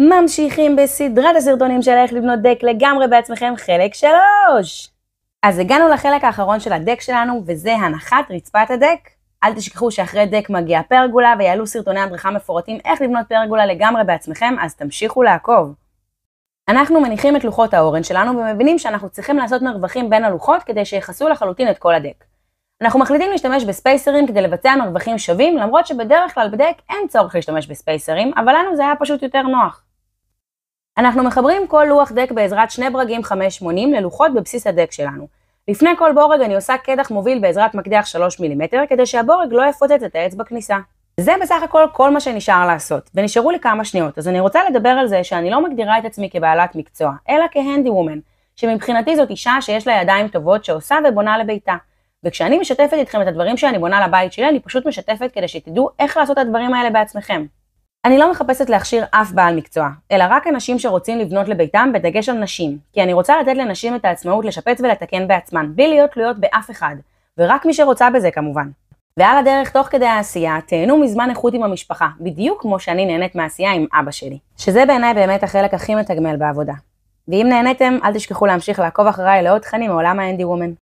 ממשיכים בסדרת הסרטונים של איך לבנות דק לגמרי בעצמכם, חלק שלוש. אז הגענו לחלק האחרון של הדק שלנו, וזה הנחת רצפת הדק. אל תשכחו שאחרי דק מגיע פרגולה, ויעלו סרטוני הדרכה מפורטים איך לבנות פרגולה לגמרי בעצמכם, אז תמשיכו לעקוב. אנחנו מניחים את לוחות האורן שלנו ומבינים שאנחנו צריכים לעשות מרווחים בין הלוחות כדי שיכסו לחלוטין את כל הדק. אנחנו מחליטים להשתמש בספייסרים כדי לבצע מרווחים שווים, למרות שבדרך כלל בדק אין צורך להשתמש בספייסרים, אבל לנו זה היה פשוט יותר נוח. אנחנו מחברים כל לוח דק בעזרת שני ברגים 580 ללוחות בבסיס הדק שלנו. לפני כל בורג אני עושה קדח מוביל בעזרת מקדח 3 מילימטר, כדי שהבורג לא יפוצץ את העץ בכניסה. זה בסך הכל כל מה שנשאר לעשות, ונשארו לי כמה שניות, אז אני רוצה לדבר על זה שאני לא מגדירה את עצמי כבעלת מקצוע, אלא כהנדי וומן, שמבחינתי זאת אישה שיש לה ידיים טובות שעושה ובונה לביתה. וכשאני משתפת איתכם את הדברים שאני בונה לבית שלי, אני פשוט משתפת כדי שתדעו איך לעשות את הדברים האלה בעצמכם. אני לא מחפשת להכשיר אף בעל מקצוע, אלא רק אנשים שרוצים לבנות לביתם בדגש על נשים, כי אני רוצה לתת לנשים את העצמאות לשפץ ולתקן בעצמן, בלי להיות תלויות באף אחד, ורק מי שרוצה בזה כמובן. ועל הדרך, תוך כדי העשייה, תהנו מזמן איכות עם המשפחה, בדיוק כמו שאני נהנית מהעשייה עם אבא שלי. שזה בעיניי באמת החלק הכי מתגמל בעבודה. ואם נהניתם, אל תשכחו להמשיך לעקוב אחריי לעוד תכנים מעולם האנדי וומן.